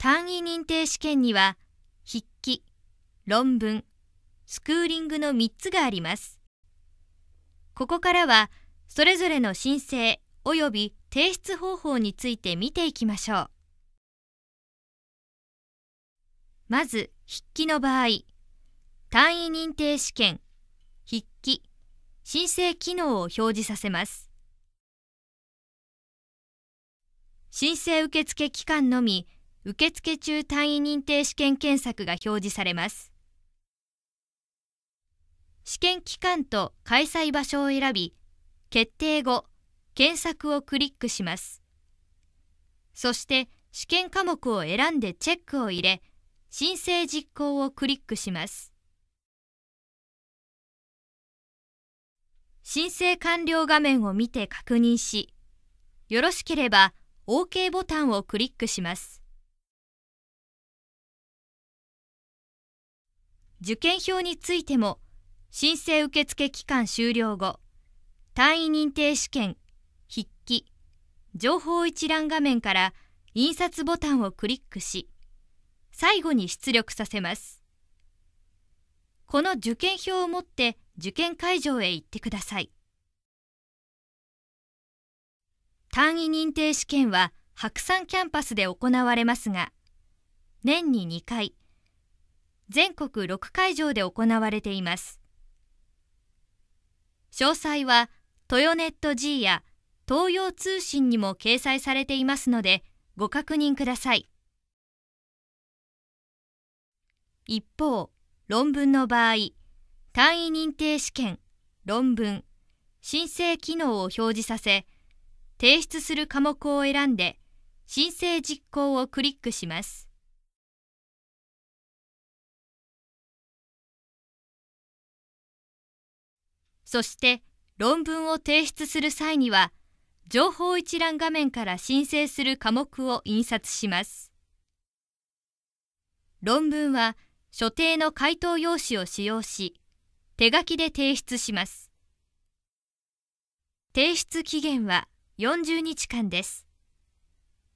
単位認定試験には筆記、論文、スクーリングの3つがあります。ここからはそれぞれの申請及び提出方法について見ていきましょう。まず筆記の場合、単位認定試験、筆記、申請機能を表示させます。申請受付期間のみ受付中単位認定試験検索が表示されます。試験期間と開催場所を選び、決定後、検索をクリックします。そして、試験科目を選んでチェックを入れ、申請実行をクリックします。申請完了画面を見て確認し、よろしければ OK ボタンをクリックします。受験票についても申請受付期間終了後単位認定試験筆記情報一覧画面から印刷ボタンをクリックし最後に出力させますこの受験票を持って受験会場へ行ってください単位認定試験は白山キャンパスで行われますが年に2回全国6会場で行われています詳細はトヨネット G や東洋通信にも掲載されていますのでご確認ください一方論文の場合単位認定試験論文申請機能を表示させ提出する科目を選んで申請実行をクリックしますそして論文を提出する際には情報一覧画面から申請する科目を印刷します論文は所定の回答用紙を使用し手書きで提出します提出期限は40日間です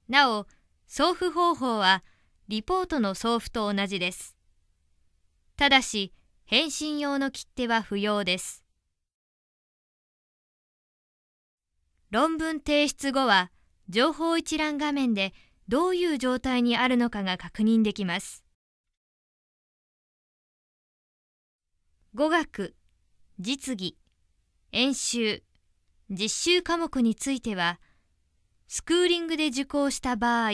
なお送付方法はリポートの送付と同じですただし返信用の切手は不要です論文提出後は情報一覧画面でどういう状態にあるのかが確認できます。語学、実技、演習、実習科目については、スクーリングで受講した場合、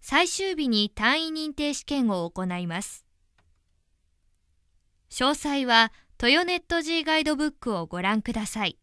最終日に単位認定試験を行います。詳細は、トヨネット G ガイドブックをご覧ください。